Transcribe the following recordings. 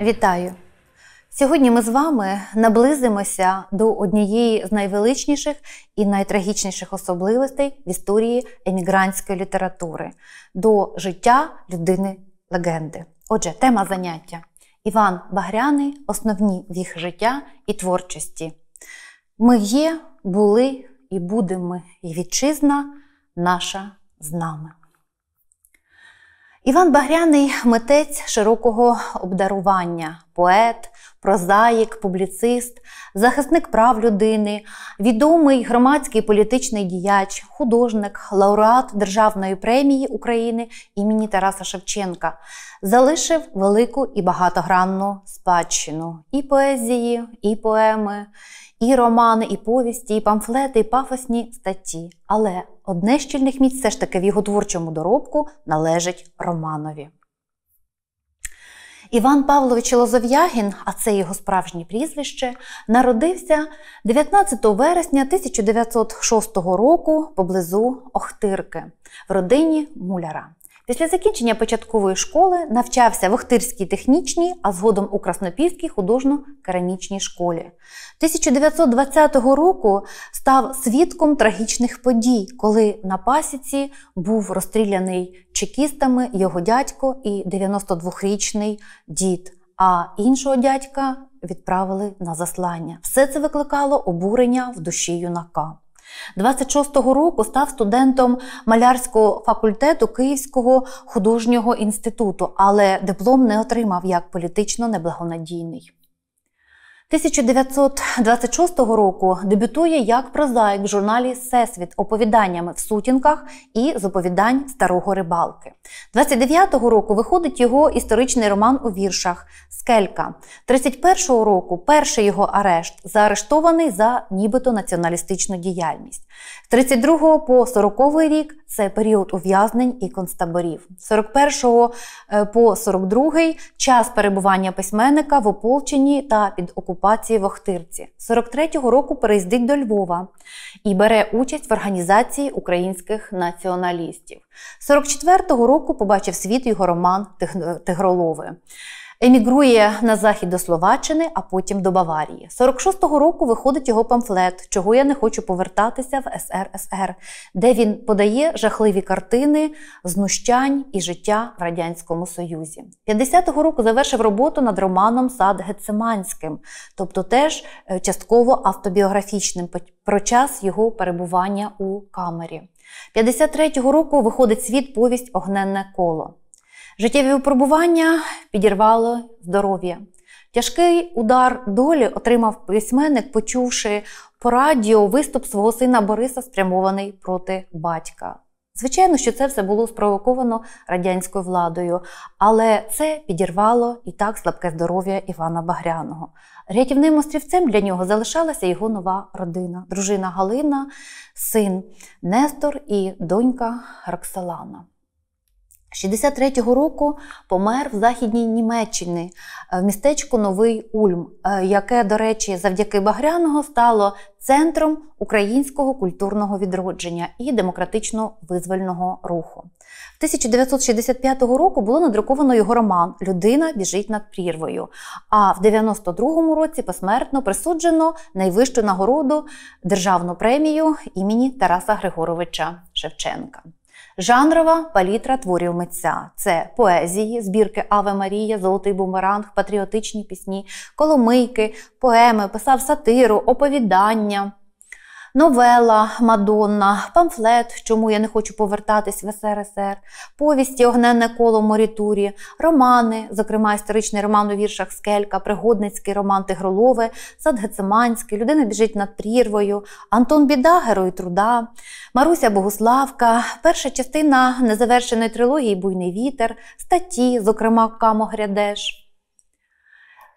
Вітаю! Сьогодні ми з вами наблизимося до однієї з найвеличніших і найтрагічніших особливостей в історії емігрантської літератури до життя людини легенди. Отже, тема заняття Іван Багряний, основні в їх життя і творчості. Ми є, були і будемо, і вітчизна наша з нами. Іван Багряний митець широкого обдарування, поет, прозаїк, публіцист, захисник прав людини, відомий громадський політичний діяч, художник, лауреат Державної премії України імені Тараса Шевченка, залишив велику і багатогранну спадщину і поезії, і поеми. І романи, і повісті, і памфлети, і пафосні статті. Але одне щільних місць все ж таки в його творчому доробку належить Романові. Іван Павлович Лозов'ягін, а це його справжнє прізвище, народився 19 вересня 1906 року поблизу Охтирки в родині муляра. Після закінчення початкової школи навчався в Охтирській технічній, а згодом у Краснопільській художньо-керамічній школі. 1920 року став свідком трагічних подій, коли на пасіці був розстріляний чекістами його дядько і 92-річний дід, а іншого дядька відправили на заслання. Все це викликало обурення в душі юнака. 26-го року став студентом малярського факультету Київського художнього інституту, але диплом не отримав як політично неблагонадійний. 1926 року дебютує як прозаїк в журналі Всесвіт оповіданнями в сутінках і з оповідань старого рибалки. 29-го року виходить його історичний роман у віршах Скелька. 31-го року перший його арешт заарештований за нібито націоналістичну діяльність. 32-го по 40 рік це період ув'язнень і концтаборів. З 41-го е, по 42-й час перебування письменника в ополченні та під окупацією окупації в Охтирці. 43-го року переїздить до Львова і бере участь в організації українських націоналістів. 44-го року побачив світ його роман Тигролови. Емігрує на захід до Словаччини, а потім до Баварії. 46-го року виходить його памфлет, чого я не хочу повертатися в СРСР, де він подає жахливі картини знущань і життя в радянському союзі. 50-го року завершив роботу над романом Сад Гецеманським, тобто теж е, частково автобіографічним про час його перебування у камері. 53-го року виходить світ повість Огненне коло. Життєві випробування підірвало здоров'я. Тяжкий удар долі отримав письменник, почувши по радіо виступ свого сина Бориса, спрямований проти батька. Звичайно, що це все було спровоковано радянською владою, але це підірвало і так слабке здоров'я Івана Багряного. Рятівним острівцем для нього залишалася його нова родина дружина Галина, син Нестор і донька Роксалана. 63-го року помер в західній Німеччині е, в містечку Новий Ульм, е, яке, до речі, завдяки Багряного стало центром українського культурного відродження і демократично-визвольного руху. В 1965 року було надруковано його роман Людина біжить над прірвою. А в 92-му році посмертно присуджено найвищу нагороду державну премію імені Тараса Григоровича Шевченка. Жанрова палітра творів митця це поезії, збірки Аве Марія, Золотий бумеранг, патріотичні пісні, коломийки, поеми, писав сатиру, оповідання новела Мадонна, памфлет, чому я не хочу повертатись в СРСР, повісті Огненне коло морітурі, романи, зокрема історичний роман у віршах Скелька, пригодницький роман Тигролови, Сад Гециманський Людина біжить над прірвою, Антон Біда, Герой Труда, Маруся Богуславка, перша частина незавершеної трилогії Буйний вітер, статті, зокрема Камо Грядеш.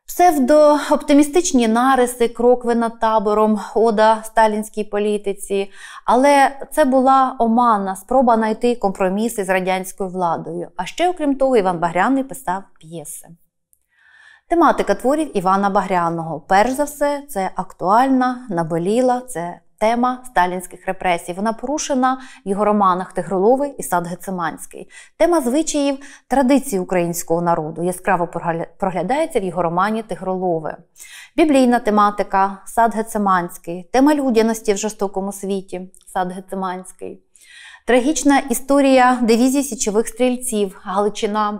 Псевдооптимістичні нариси, крокви над табором, ода сталінській політиці. Але це була омана, спроба знайти компроміси з радянською владою. А ще, окрім того, Іван Багряний писав п'єси. Тематика творів Івана Багряного. Перш за все, це актуальна, наболіла, це Тема сталінських репресій. Вона порушена в його романах Тигроловий і Сад Гециманський. Тема звичаїв традицій українського народу яскраво проглядається в його романі Тигролове, біблійна тематика, сад Гециманський, тема людяності в жорстокому світі, сад Гециманський. Трагічна історія дивізії січових стрільців, Галичина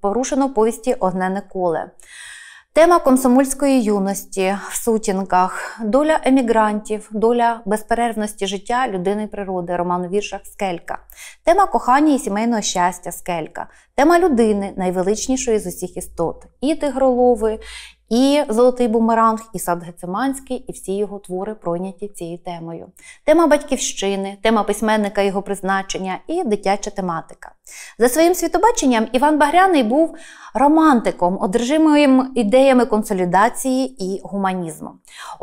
порушена в повісті Огнене коле. Тема комсомольської юності в сутінках, доля емігрантів, доля безперервності життя людини і природи, роман віршах Скелька, тема кохання і сімейного щастя Скелька, тема людини найвеличнішої з усіх істот: і тигролови, і Золотий Бумеранг, і Сад Гецеманський, і всі його твори пройняті цією темою. Тема батьківщини, тема письменника, його призначення і дитяча тематика. За своїм світобаченням Іван Багряний був романтиком, одержимим ідеями консолідації і гуманізму.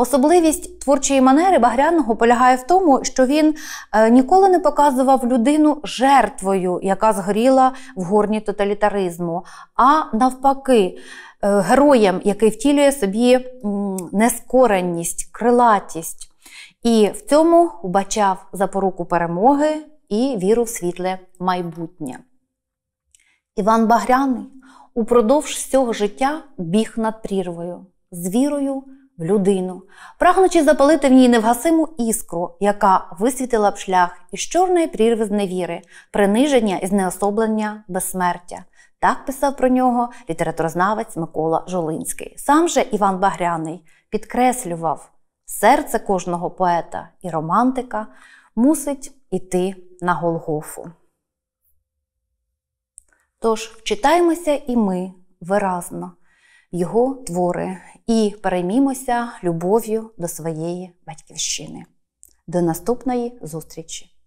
Особливість творчої манери Багряного полягає в тому, що він е, ніколи не показував людину жертвою, яка згоріла в горні тоталітаризму, а навпаки. Е, героєм, який втілює собі нескореність, крилатість. І в цьому вбачав запоруку перемоги і віру в світле майбутнє. Іван Багряний упродовж всього життя біг над прірвою, з вірою в людину, прагнучи запалити в ній невгасиму іскру, яка висвітила б шлях із чорної прірви з невіри, приниження і знеособлення безсмертя. Так писав про нього літературознавець Микола Жолинський. Сам же Іван Багряний підкреслював, серце кожного поета і романтика мусить іти на Голгофу. Тож вчитаємося і ми виразно його твори, і переймімося любов'ю до своєї батьківщини. До наступної зустрічі!